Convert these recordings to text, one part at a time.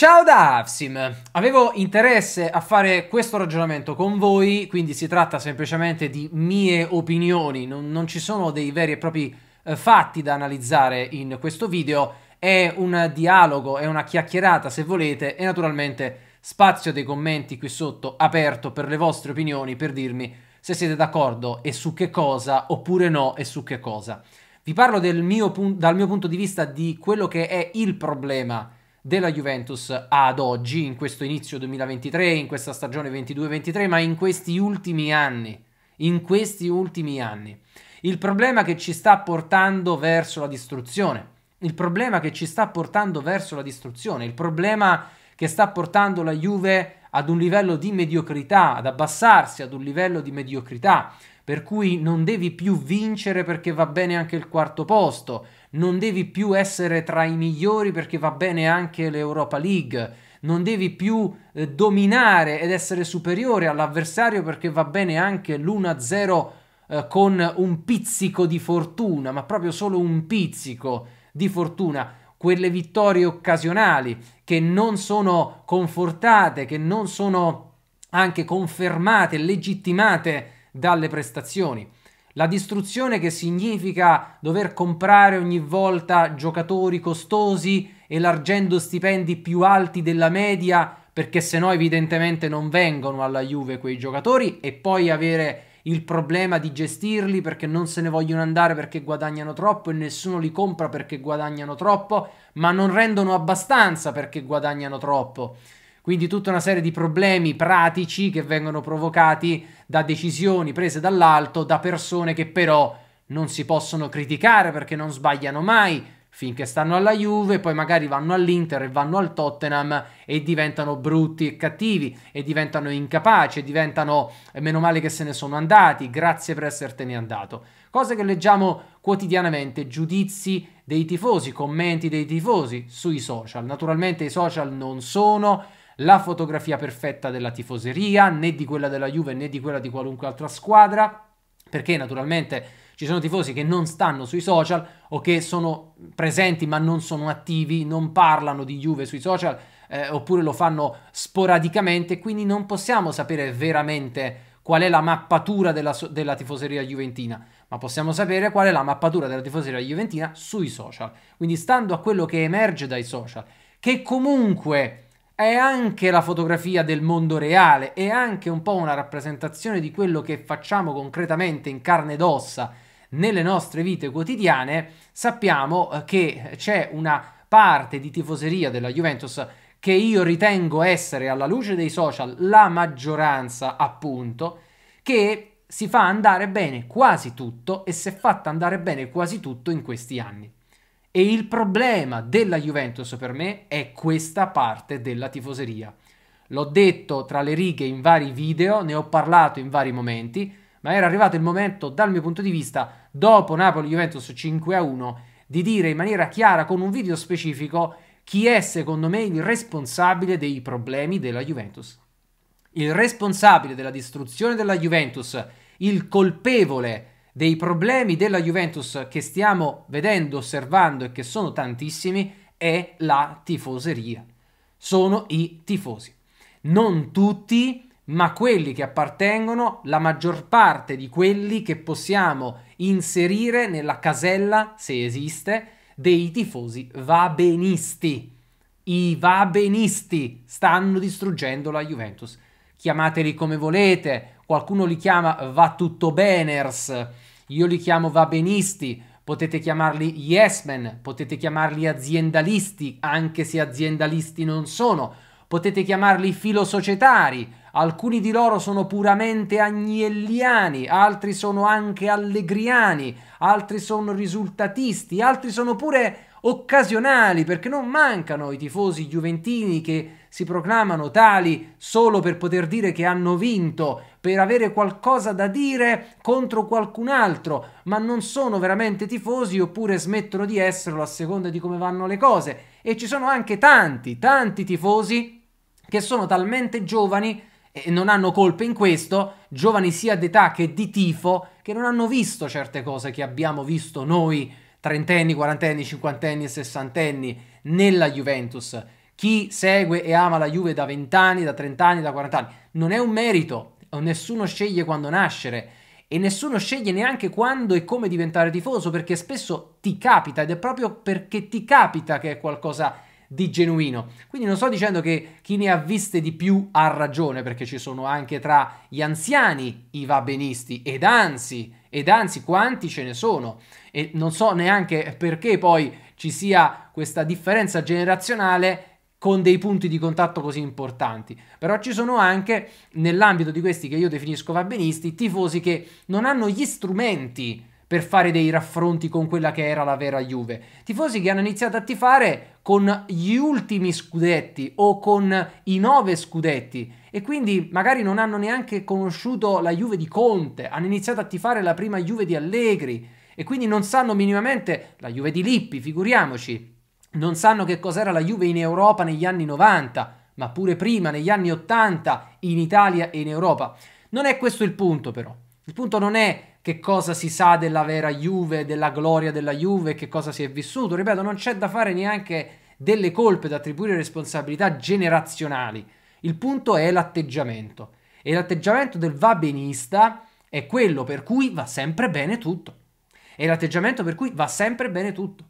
Ciao da Avsim, avevo interesse a fare questo ragionamento con voi, quindi si tratta semplicemente di mie opinioni, non, non ci sono dei veri e propri eh, fatti da analizzare in questo video, è un dialogo, è una chiacchierata se volete e naturalmente spazio dei commenti qui sotto aperto per le vostre opinioni, per dirmi se siete d'accordo e su che cosa oppure no e su che cosa. Vi parlo mio dal mio punto di vista di quello che è il problema della Juventus ad oggi, in questo inizio 2023, in questa stagione 22-23, ma in questi ultimi anni. In questi ultimi anni. Il problema che ci sta portando verso la distruzione. Il problema che ci sta portando verso la distruzione. Il problema che sta portando la Juve ad un livello di mediocrità, ad abbassarsi ad un livello di mediocrità. Per cui non devi più vincere perché va bene anche il quarto posto non devi più essere tra i migliori perché va bene anche l'Europa League, non devi più eh, dominare ed essere superiore all'avversario perché va bene anche l'1-0 eh, con un pizzico di fortuna, ma proprio solo un pizzico di fortuna. Quelle vittorie occasionali che non sono confortate, che non sono anche confermate, legittimate dalle prestazioni. La distruzione che significa dover comprare ogni volta giocatori costosi, elargendo stipendi più alti della media, perché se no evidentemente non vengono alla Juve quei giocatori, e poi avere il problema di gestirli perché non se ne vogliono andare perché guadagnano troppo e nessuno li compra perché guadagnano troppo, ma non rendono abbastanza perché guadagnano troppo. Quindi tutta una serie di problemi pratici che vengono provocati da decisioni prese dall'alto, da persone che però non si possono criticare perché non sbagliano mai finché stanno alla Juve, poi magari vanno all'Inter e vanno al Tottenham e diventano brutti e cattivi e diventano incapaci e diventano meno male che se ne sono andati, grazie per essertene andato. Cose che leggiamo quotidianamente, giudizi dei tifosi, commenti dei tifosi sui social. Naturalmente i social non sono la fotografia perfetta della tifoseria, né di quella della Juve né di quella di qualunque altra squadra, perché naturalmente ci sono tifosi che non stanno sui social o che sono presenti ma non sono attivi, non parlano di Juve sui social eh, oppure lo fanno sporadicamente, quindi non possiamo sapere veramente qual è la mappatura della, della, tifoseria juventina, ma possiamo sapere qual è la mappatura della tifoseria juventina sui social. Quindi stando a quello che emerge dai social, che comunque è anche la fotografia del mondo reale, è anche un po' una rappresentazione di quello che facciamo concretamente in carne ed ossa nelle nostre vite quotidiane, sappiamo eh, che c'è una parte di tifoseria della Juventus che io ritengo essere alla luce dei social la maggioranza, appunto, che si fa andare bene quasi tutto e si è fatta andare bene quasi tutto in questi anni. E il problema della Juventus per me è questa parte della tifoseria. L'ho detto tra le righe in vari video, ne ho parlato in vari momenti, ma era arrivato il momento, dal mio punto di vista, dopo Napoli-Juventus 5-1, di dire in maniera chiara con un video specifico chi è secondo me il responsabile dei problemi della Juventus. Il responsabile della distruzione della Juventus, il colpevole dei problemi della Juventus che stiamo vedendo, osservando e che sono tantissimi è la tifoseria. Sono i tifosi. Non tutti, ma quelli che appartengono, la maggior parte di quelli che possiamo inserire nella casella, se esiste, dei tifosi vabenisti. I vabenisti stanno distruggendo la Juventus. Chiamateli come volete, qualcuno li chiama va tutto beners, io li chiamo vabenisti, potete chiamarli yes men, potete chiamarli aziendalisti, anche se aziendalisti non sono, potete chiamarli filosocietari, alcuni di loro sono puramente agnelliani, altri sono anche allegriani, altri sono risultatisti, altri sono pure occasionali, perché non mancano i tifosi giuventini che si proclamano tali solo per poter dire che hanno vinto, per avere qualcosa da dire contro qualcun altro, ma non sono veramente tifosi oppure smettono di esserlo a seconda di come vanno le cose. E ci sono anche tanti, tanti tifosi che sono talmente giovani e non hanno colpe in questo, giovani sia d'età che di tifo, che non hanno visto certe cose che abbiamo visto noi trentenni, quarantenni, cinquantenni, sessantenni nella Juventus. Chi segue e ama la Juve da vent'anni, da trent'anni, da 40 anni, non è un merito, nessuno sceglie quando nascere e nessuno sceglie neanche quando e come diventare tifoso perché spesso ti capita ed è proprio perché ti capita che è qualcosa di genuino. Quindi non sto dicendo che chi ne ha viste di più ha ragione perché ci sono anche tra gli anziani i va benisti ed anzi ed anzi quanti ce ne sono e non so neanche perché poi ci sia questa differenza generazionale con dei punti di contatto così importanti. Però ci sono anche, nell'ambito di questi che io definisco fabbenisti, tifosi che non hanno gli strumenti per fare dei raffronti con quella che era la vera Juve. Tifosi che hanno iniziato a tifare con gli ultimi scudetti o con i nove scudetti e quindi magari non hanno neanche conosciuto la Juve di Conte, hanno iniziato a tifare la prima Juve di Allegri e quindi non sanno minimamente la Juve di Lippi, figuriamoci, non sanno che cos'era la Juve in Europa negli anni 90, ma pure prima negli anni 80 in Italia e in Europa. Non è questo il punto però. Il punto non è che cosa si sa della vera Juve, della gloria della Juve, che cosa si è vissuto. Ripeto, non c'è da fare neanche delle colpe da attribuire responsabilità generazionali. Il punto è l'atteggiamento. E l'atteggiamento del va benista è quello per cui va sempre bene tutto. È l'atteggiamento per cui va sempre bene tutto.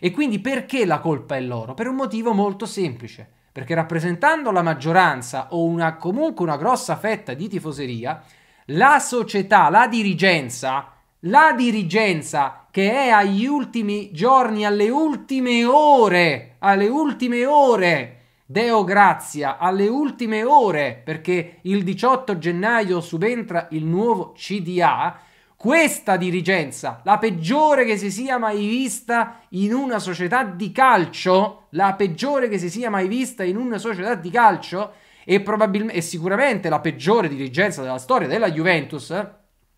E quindi perché la colpa è loro? Per un motivo molto semplice. Perché rappresentando la maggioranza o una, comunque una grossa fetta di tifoseria, la società, la dirigenza, la dirigenza che è agli ultimi giorni, alle ultime ore, alle ultime ore, Deo grazia, alle ultime ore, perché il 18 gennaio subentra il nuovo CDA, questa dirigenza, la peggiore che si sia mai vista in una società di calcio, la peggiore che si sia mai vista in una società di calcio, e, probabil- e sicuramente la peggiore dirigenza della storia della Juventus.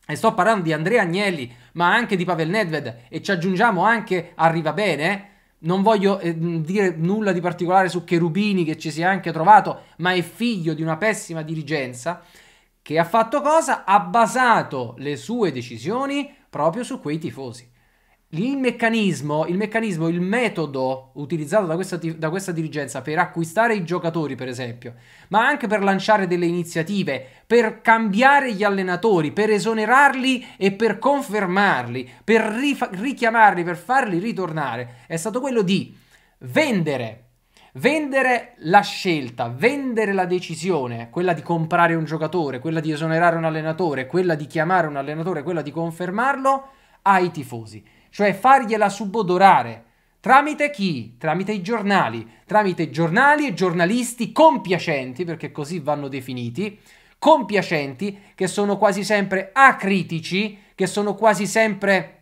E sto parlando di Andrea Agnelli, ma anche di Pavel Nedved e ci aggiungiamo anche Arriva Bene. Non voglio eh, dire nulla di particolare su Cherubini che ci si è anche trovato, ma è figlio di una pessima dirigenza che ha fatto cosa? Ha basato le sue decisioni proprio su quei tifosi. Il meccanismo, il meccanismo, il metodo utilizzato da questa, da questa, dirigenza per acquistare i giocatori, per esempio, ma anche per lanciare delle iniziative, per cambiare gli allenatori, per esonerarli e per confermarli, per rifa- richiamarli, per farli ritornare, è stato quello di vendere. Vendere la scelta, vendere la decisione, quella di comprare un giocatore, quella di esonerare un allenatore, quella di chiamare un allenatore, quella di confermarlo ai tifosi cioè fargliela subodorare. Tramite chi? Tramite i giornali, tramite giornali e giornalisti compiacenti, perché così vanno definiti, compiacenti che sono quasi sempre acritici, che sono quasi sempre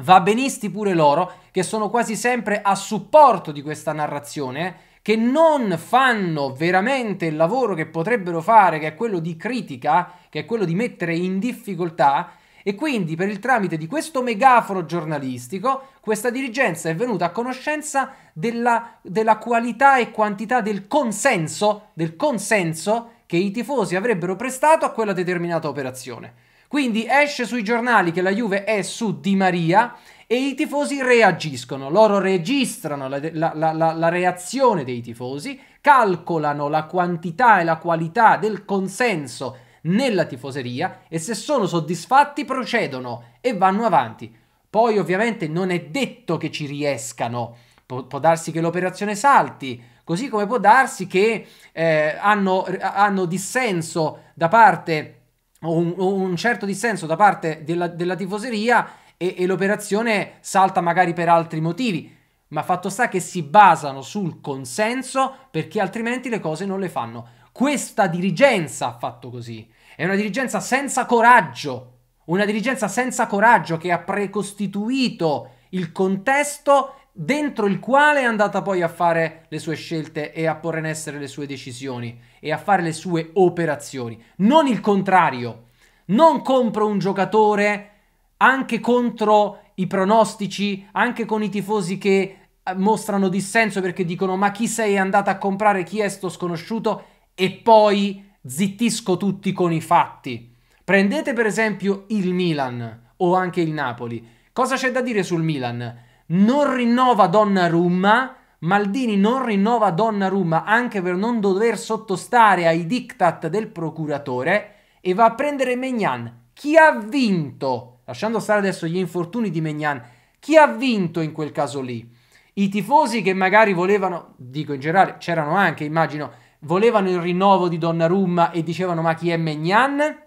va benisti pure loro, che sono quasi sempre a supporto di questa narrazione, che non fanno veramente il lavoro che potrebbero fare, che è quello di critica, che è quello di mettere in difficoltà e quindi, per il tramite di questo megaforo giornalistico, questa dirigenza è venuta a conoscenza della, della qualità e quantità del consenso, del consenso che i tifosi avrebbero prestato a quella determinata operazione. Quindi esce sui giornali che la Juve è su Di Maria e i tifosi reagiscono, loro registrano la, la, la, la, reazione dei tifosi, calcolano la quantità e la qualità del consenso nella tifoseria e se sono soddisfatti procedono e vanno avanti. Poi ovviamente non è detto che ci riescano, Pu- può darsi che l'operazione salti, così come può darsi che eh, hanno, hanno, dissenso da parte, un, un certo dissenso da parte della, della tifoseria e, e l'operazione salta magari per altri motivi ma fatto sta che si basano sul consenso perché altrimenti le cose non le fanno. Questa dirigenza ha fatto così. È una dirigenza senza coraggio. Una dirigenza senza coraggio che ha precostituito il contesto dentro il quale è andata poi a fare le sue scelte e a porre in essere le sue decisioni e a fare le sue operazioni. Non il contrario. Non compro un giocatore anche contro i pronostici, anche con i tifosi che eh, mostrano dissenso perché dicono ma chi sei andata a comprare, chi è sto sconosciuto? e poi zittisco tutti con i fatti. Prendete per esempio il Milan o anche il Napoli. Cosa c'è da dire sul Milan? Non rinnova Donnarumma, Maldini non rinnova Donnarumma anche per non dover sottostare ai diktat del procuratore e va a prendere Mignan. Chi ha vinto? Lasciando stare adesso gli infortuni di Mignan, chi ha vinto in quel caso lì? I tifosi che magari volevano, dico in generale, c'erano anche, immagino, volevano il rinnovo di Donnarumma e dicevano ma chi è Megnan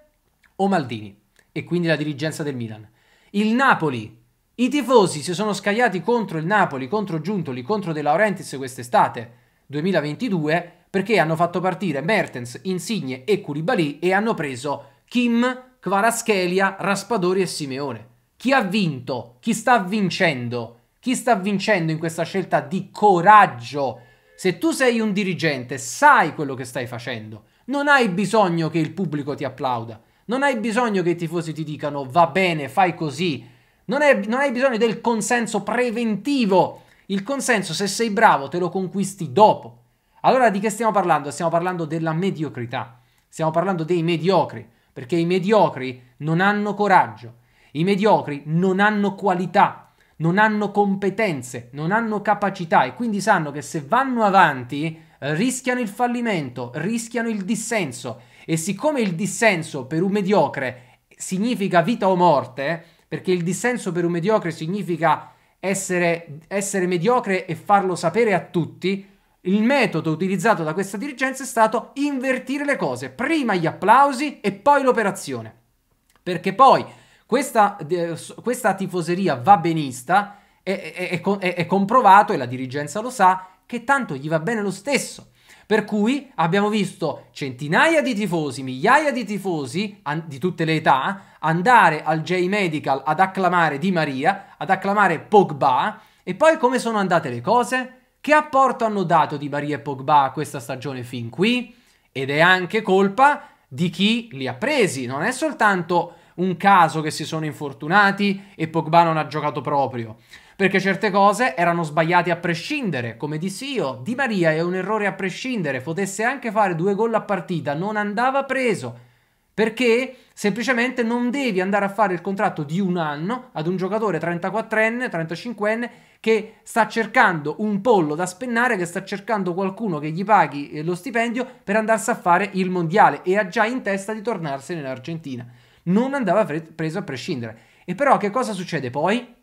o Maldini e quindi la dirigenza del Milan. Il Napoli, i tifosi si sono scagliati contro il Napoli, contro Giuntoli, contro De Laurentiis quest'estate 2022 perché hanno fatto partire Mertens, Insigne e Curibali e hanno preso Kim, Kvaraschelia, Raspadori e Simeone. Chi ha vinto? Chi sta vincendo? Chi sta vincendo in questa scelta di coraggio? Se tu sei un dirigente, sai quello che stai facendo. Non hai bisogno che il pubblico ti applauda. Non hai bisogno che i tifosi ti dicano va bene, fai così. Non, è, non hai bisogno del consenso preventivo. Il consenso, se sei bravo, te lo conquisti dopo. Allora di che stiamo parlando? Stiamo parlando della mediocrità. Stiamo parlando dei mediocri, perché i mediocri non hanno coraggio. I mediocri non hanno qualità non hanno competenze, non hanno capacità e quindi sanno che se vanno avanti eh, rischiano il fallimento, rischiano il dissenso e siccome il dissenso per un mediocre significa vita o morte, perché il dissenso per un mediocre significa essere, essere mediocre e farlo sapere a tutti, il metodo utilizzato da questa dirigenza è stato invertire le cose, prima gli applausi e poi l'operazione. Perché poi questa, questa tifoseria va benista, è, è, è, è comprovato e la dirigenza lo sa, che tanto gli va bene lo stesso. Per cui abbiamo visto centinaia di tifosi, migliaia di tifosi di tutte le età andare al J-Medical ad acclamare Di Maria, ad acclamare Pogba e poi come sono andate le cose? Che apporto hanno dato Di Maria e Pogba a questa stagione fin qui? Ed è anche colpa di chi li ha presi, non è soltanto un caso che si sono infortunati e Pogba non ha giocato proprio. Perché certe cose erano sbagliate a prescindere, come dissi io, Di Maria è un errore a prescindere, potesse anche fare due gol a partita, non andava preso. Perché semplicemente non devi andare a fare il contratto di un anno ad un giocatore 34enne, 35enne che sta cercando un pollo da spennare, che sta cercando qualcuno che gli paghi eh, lo stipendio per andarsi a fare il mondiale e ha già in testa di tornarsene in Argentina non andava preso a prescindere. E però che cosa succede poi?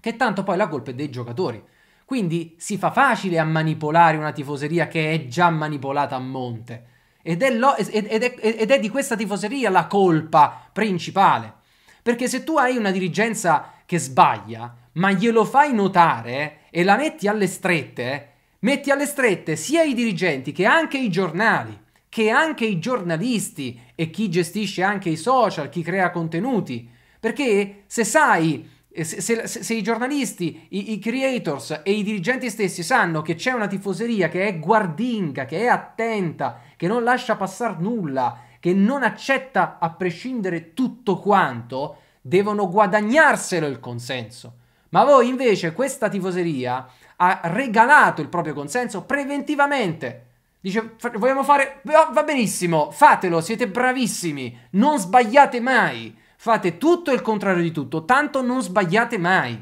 Che tanto poi la colpa è dei giocatori. Quindi si fa facile a manipolare una tifoseria che è già manipolata a monte. Ed è, lo, ed, è, ed è, di questa tifoseria la colpa principale. Perché se tu hai una dirigenza che sbaglia, ma glielo fai notare e la metti alle strette, metti alle strette sia i dirigenti che anche i giornali che anche i giornalisti e chi gestisce anche i social, chi crea contenuti, perché se sai, eh, se, se, se i giornalisti, i, i, creators e i dirigenti stessi sanno che c'è una tifoseria che è guardinga, che è attenta, che non lascia passare nulla, che non accetta a prescindere tutto quanto, devono guadagnarselo il consenso. Ma voi invece questa tifoseria ha regalato il proprio consenso preventivamente. Dice, vogliamo fare... va benissimo, fatelo, siete bravissimi, non sbagliate mai. Fate tutto il contrario di tutto, tanto non sbagliate mai.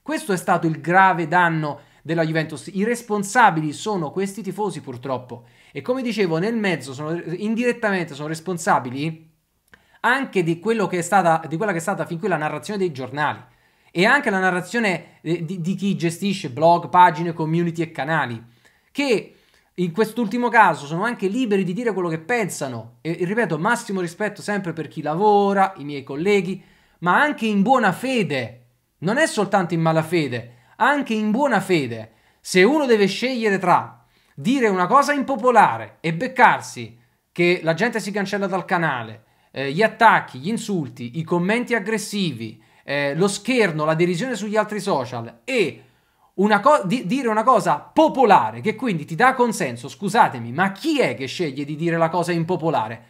Questo è stato il grave danno della Juventus. I responsabili sono questi tifosi purtroppo. E come dicevo, nel mezzo, sono, indirettamente sono responsabili anche di, stata, di, quella che è stata fin qui la narrazione dei giornali e anche la narrazione eh, di, di chi gestisce blog, pagine, community e canali, che in quest'ultimo caso sono anche liberi di dire quello che pensano e ripeto massimo rispetto sempre per chi lavora, i miei colleghi, ma anche in buona fede, non è soltanto in malafede, anche in buona fede. Se uno deve scegliere tra dire una cosa impopolare e beccarsi che la gente si cancella dal canale, eh, gli attacchi, gli insulti, i commenti aggressivi, eh, lo scherno, la derisione sugli altri social e una co- di- dire una cosa popolare che quindi ti dà consenso, scusatemi, ma chi è che sceglie di dire la cosa impopolare?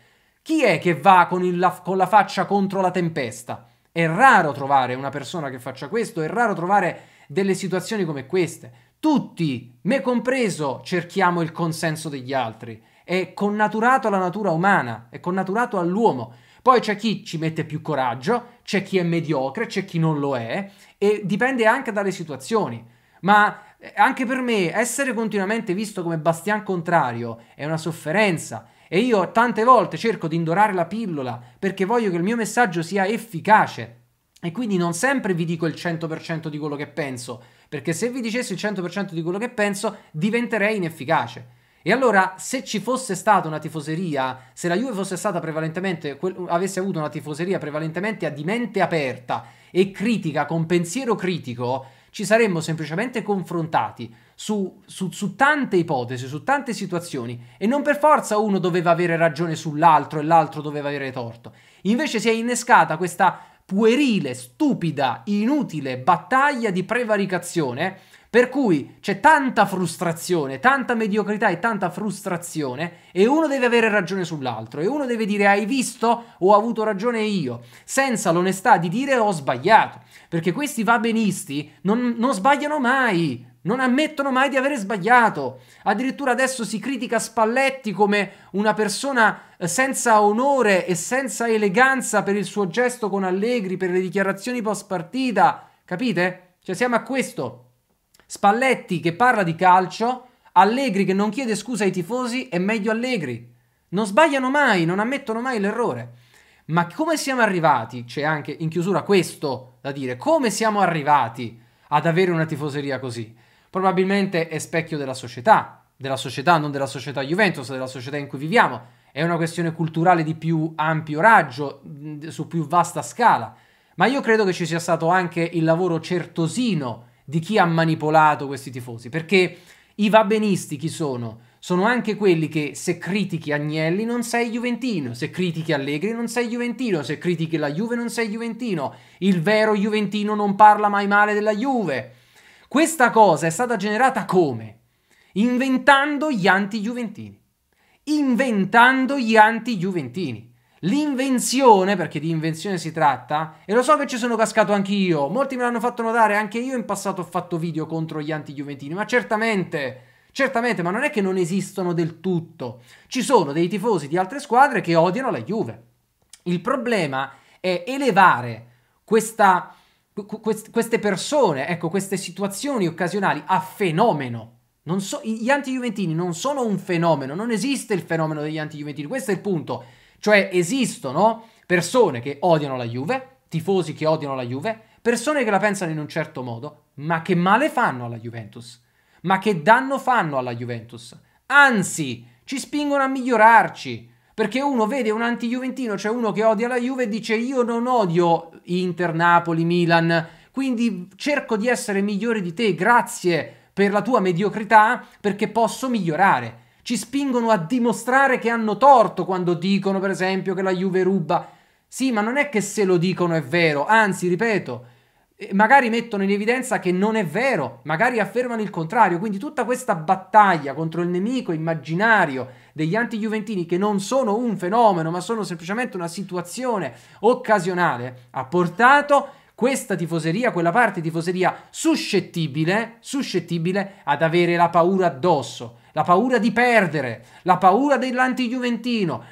Chi è che va con, il, con la faccia contro la tempesta? È raro trovare una persona che faccia questo, è raro trovare delle situazioni come queste. Tutti, me compreso, cerchiamo il consenso degli altri. È connaturato alla natura umana, è connaturato all'uomo. Poi c'è chi ci mette più coraggio, c'è chi è mediocre, c'è chi non lo è e dipende anche dalle situazioni. Ma eh, anche per me essere continuamente visto come bastian contrario è una sofferenza. E io tante volte cerco di indorare la pillola perché voglio che il mio messaggio sia efficace. E quindi non sempre vi dico il 100% di quello che penso, perché se vi dicessi il 100% di quello che penso diventerei inefficace. E allora, se ci fosse stata una tifoseria, se la Juve fosse stata prevalentemente, que- avesse avuto una tifoseria prevalentemente a di mente aperta e critica, con pensiero critico, ci saremmo semplicemente confrontati su, su, su, tante ipotesi, su tante situazioni e non per forza uno doveva avere ragione sull'altro e l'altro doveva avere torto. Invece si è innescata questa puerile, stupida, inutile battaglia di prevaricazione per cui c'è tanta frustrazione, tanta mediocrità e tanta frustrazione e uno deve avere ragione sull'altro e uno deve dire hai visto ho avuto ragione io, senza l'onestà di dire ho sbagliato, perché questi va benisti non, non sbagliano mai, non ammettono mai di avere sbagliato. Addirittura adesso si critica Spalletti come una persona eh, senza onore e senza eleganza per il suo gesto con Allegri, per le dichiarazioni post partita. Capite? Cioè siamo a questo. Spalletti che parla di calcio, Allegri che non chiede scusa ai tifosi è meglio Allegri. Non sbagliano mai, non ammettono mai l'errore. Ma come siamo arrivati, c'è anche in chiusura questo da dire, come siamo arrivati ad avere una tifoseria così? Probabilmente è specchio della società, della società, non della società Juventus, della società in cui viviamo. È una questione culturale di più ampio raggio, su più vasta scala. Ma io credo che ci sia stato anche il lavoro certosino di chi ha manipolato questi tifosi, perché i vabenisti chi sono? Sono anche quelli che se critichi Agnelli non sei Juventino, se critichi Allegri non sei Juventino, se critichi la Juve non sei Juventino, il vero Juventino non parla mai male della Juve. Questa cosa è stata generata come? Inventando gli anti-Juventini. Inventando gli anti-Juventini. L'invenzione, perché di invenzione si tratta, e lo so che ci sono cascato anch'io, molti me l'hanno fatto notare, anche io in passato ho fatto video contro gli anti-juventini, ma certamente, certamente, ma non è che non esistono del tutto. Ci sono dei tifosi di altre squadre che odiano la Juve. Il problema è elevare questa, queste persone, ecco, queste situazioni occasionali a fenomeno. So, gli anti-juventini non sono un fenomeno, non esiste il fenomeno degli anti-juventini, questo è il punto. Cioè esistono persone che odiano la Juve, tifosi che odiano la Juve, persone che la pensano in un certo modo, ma che male fanno alla Juventus, ma che danno fanno alla Juventus. Anzi, ci spingono a migliorarci. Perché uno vede un anti-juventino, cioè uno che odia la Juve e dice io non odio Inter, Napoli, Milan, quindi cerco di essere migliore di te, grazie per la tua mediocrità, perché posso migliorare ci spingono a dimostrare che hanno torto quando dicono, per esempio, che la Juve ruba. Sì, ma non è che se lo dicono è vero, anzi, ripeto, eh, magari mettono in evidenza che non è vero, magari affermano il contrario. Quindi tutta questa battaglia contro il nemico immaginario degli anti-juventini, che non sono un fenomeno, ma sono semplicemente una situazione occasionale, ha portato questa tifoseria, quella parte tifoseria suscettibile, suscettibile ad avere la paura addosso la paura di perdere, la paura dellanti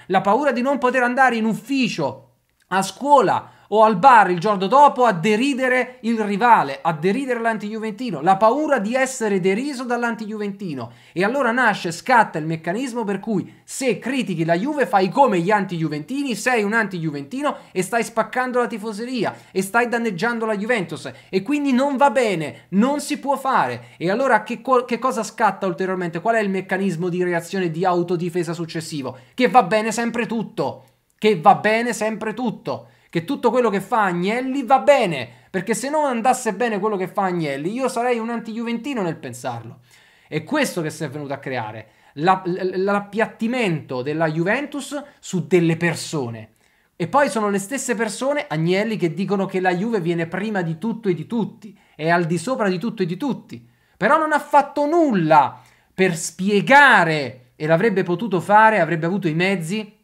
la paura di non poter andare in ufficio, a scuola, o al bar il giorno dopo a deridere il rivale, a deridere l'anti-juventino, la paura di essere deriso dall'anti-juventino. E allora nasce, scatta il meccanismo per cui se critichi la Juve fai come gli anti-juventini, sei un anti-juventino e stai spaccando la tifoseria e stai danneggiando la Juventus e quindi non va bene, non si può fare. E allora che, co che cosa scatta ulteriormente? Qual è il meccanismo di reazione di autodifesa successivo? Che va bene sempre tutto, che va bene sempre tutto che tutto quello che fa Agnelli va bene, perché se non andasse bene quello che fa Agnelli, io sarei un anti-juventino nel pensarlo. È questo che si è venuto a creare, l'appiattimento della Juventus su delle persone. E poi sono le stesse persone, Agnelli, che dicono che la Juve viene prima di tutto e di tutti, è al di sopra di tutto e di tutti. Però non ha fatto nulla per spiegare, e l'avrebbe potuto fare, avrebbe avuto i mezzi,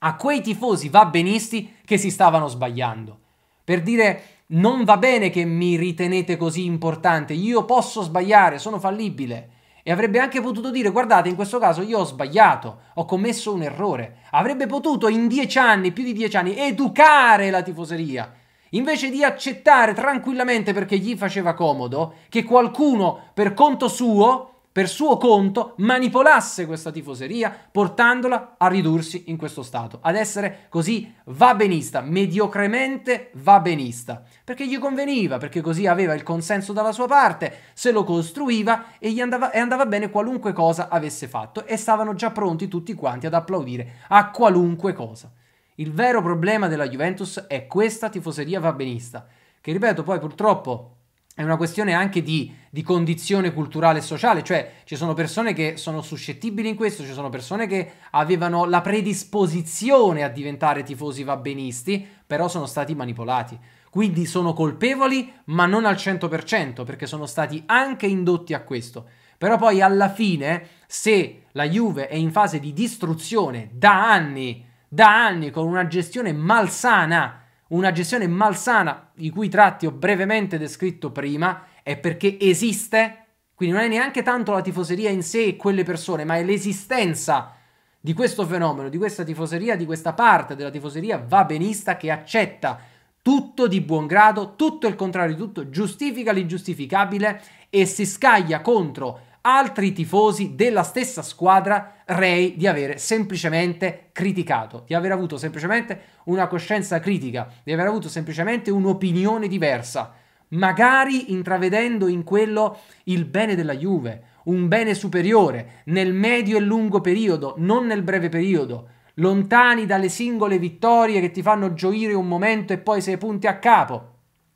a quei tifosi va benisti che si stavano sbagliando. Per dire non va bene che mi ritenete così importante, io posso sbagliare, sono fallibile. E avrebbe anche potuto dire, guardate, in questo caso io ho sbagliato, ho commesso un errore. Avrebbe potuto in dieci anni, più di dieci anni, educare la tifoseria. Invece di accettare tranquillamente perché gli faceva comodo che qualcuno per conto suo per suo conto manipolasse questa tifoseria portandola a ridursi in questo stato, ad essere così va benista, mediocremente va benista, perché gli conveniva, perché così aveva il consenso dalla sua parte, se lo costruiva e, gli andava, e andava bene qualunque cosa avesse fatto e stavano già pronti tutti quanti ad applaudire a qualunque cosa. Il vero problema della Juventus è questa tifoseria va benista, che ripeto poi purtroppo è una questione anche di, di, condizione culturale e sociale, cioè ci sono persone che sono suscettibili in questo, ci sono persone che avevano la predisposizione a diventare tifosi vabbenisti, però sono stati manipolati. Quindi sono colpevoli, ma non al 100%, perché sono stati anche indotti a questo. Però poi alla fine, se la Juve è in fase di distruzione da anni, da anni con una gestione malsana, una gestione malsana, i cui tratti ho brevemente descritto prima, è perché esiste, quindi non è neanche tanto la tifoseria in sé e quelle persone, ma è l'esistenza di questo fenomeno, di questa tifoseria, di questa parte della tifoseria vabenista che accetta tutto di buon grado, tutto il contrario di tutto, giustifica l'ingiustificabile e si scaglia contro altri tifosi della stessa squadra rei di avere semplicemente criticato, di aver avuto semplicemente una coscienza critica, di aver avuto semplicemente un'opinione diversa, magari intravedendo in quello il bene della Juve, un bene superiore nel medio e lungo periodo, non nel breve periodo, lontani dalle singole vittorie che ti fanno gioire un momento e poi sei punti a capo,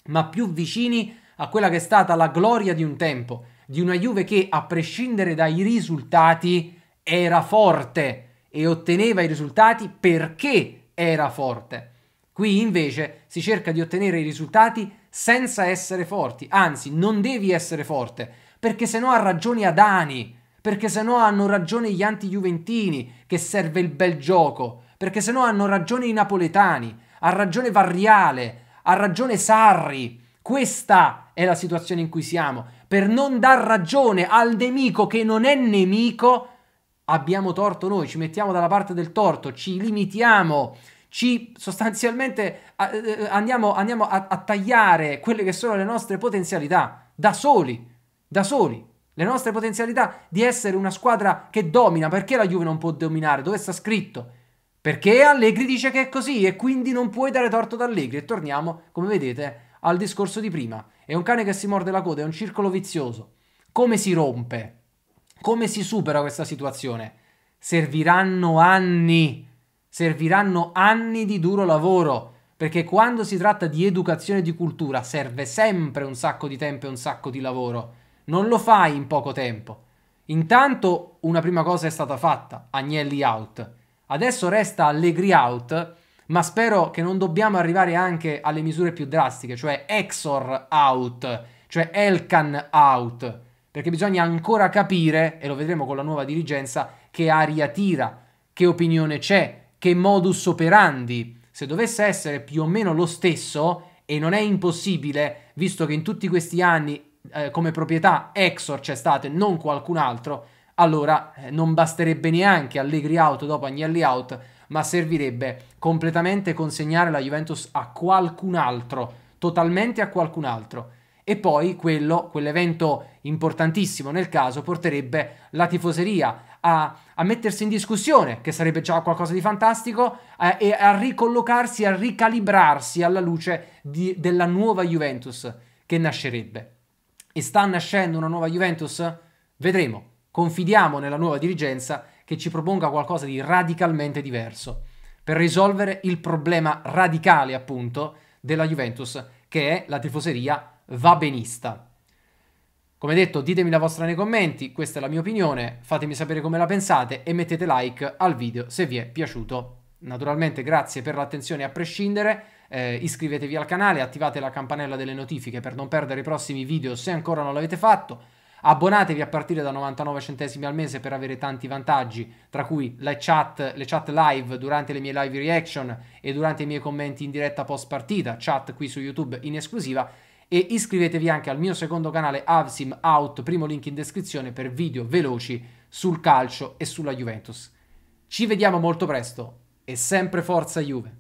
ma più vicini a quella che è stata la gloria di un tempo, di una Juve che a prescindere dai risultati era forte e otteneva i risultati perché era forte. Qui invece si cerca di ottenere i risultati senza essere forti, anzi non devi essere forte, perché sennò ha ragione Adani, perché sennò hanno ragione gli anti-juventini che serve il bel gioco, perché sennò hanno ragione i napoletani, ha ragione Varriale, ha ragione Sarri. Questa è la situazione in cui siamo per non dar ragione al nemico che non è nemico, abbiamo torto noi, ci mettiamo dalla parte del torto, ci limitiamo, ci sostanzialmente eh, eh, andiamo, andiamo a, a tagliare quelle che sono le nostre potenzialità da soli, da soli. Le nostre potenzialità di essere una squadra che domina, perché la Juve non può dominare? Dove sta scritto? Perché Allegri dice che è così e quindi non puoi dare torto ad Allegri. E torniamo, come vedete, al discorso di prima. È un cane che si morde la coda, è un circolo vizioso. Come si rompe? Come si supera questa situazione? Serviranno anni, serviranno anni di duro lavoro, perché quando si tratta di educazione e di cultura serve sempre un sacco di tempo e un sacco di lavoro. Non lo fai in poco tempo. Intanto una prima cosa è stata fatta, Agnelli out. Adesso resta Allegri out ma spero che non dobbiamo arrivare anche alle misure più drastiche, cioè Exor out, cioè Elkan out, perché bisogna ancora capire, e lo vedremo con la nuova dirigenza, che aria tira, che opinione c'è, che modus operandi. Se dovesse essere più o meno lo stesso, e non è impossibile, visto che in tutti questi anni eh, come proprietà Exor c'è stato e non qualcun altro, allora eh, non basterebbe neanche Allegri out dopo Agnelli out ma servirebbe completamente consegnare la Juventus a qualcun altro, totalmente a qualcun altro. E poi quello, quell'evento importantissimo nel caso porterebbe la tifoseria a, a mettersi in discussione, che sarebbe già qualcosa di fantastico, eh, e a ricollocarsi, a ricalibrarsi alla luce di, della nuova Juventus che nascerebbe. E sta nascendo una nuova Juventus? Vedremo. Confidiamo nella nuova dirigenza che ci proponga qualcosa di radicalmente diverso per risolvere il problema radicale, appunto, della Juventus, che è la tifoseria va vabenista. Come detto, ditemi la vostra nei commenti, questa è la mia opinione, fatemi sapere come la pensate e mettete like al video se vi è piaciuto. Naturalmente grazie per l'attenzione a prescindere, eh, iscrivetevi al canale, attivate la campanella delle notifiche per non perdere i prossimi video se ancora non l'avete fatto. Abbonatevi a partire da 99 centesimi al mese per avere tanti vantaggi, tra cui le chat, le chat live durante le mie live reaction e durante i miei commenti in diretta post partita, chat qui su YouTube in esclusiva e iscrivetevi anche al mio secondo canale Avsim Out, primo link in descrizione per video veloci sul calcio e sulla Juventus. Ci vediamo molto presto e sempre forza Juve!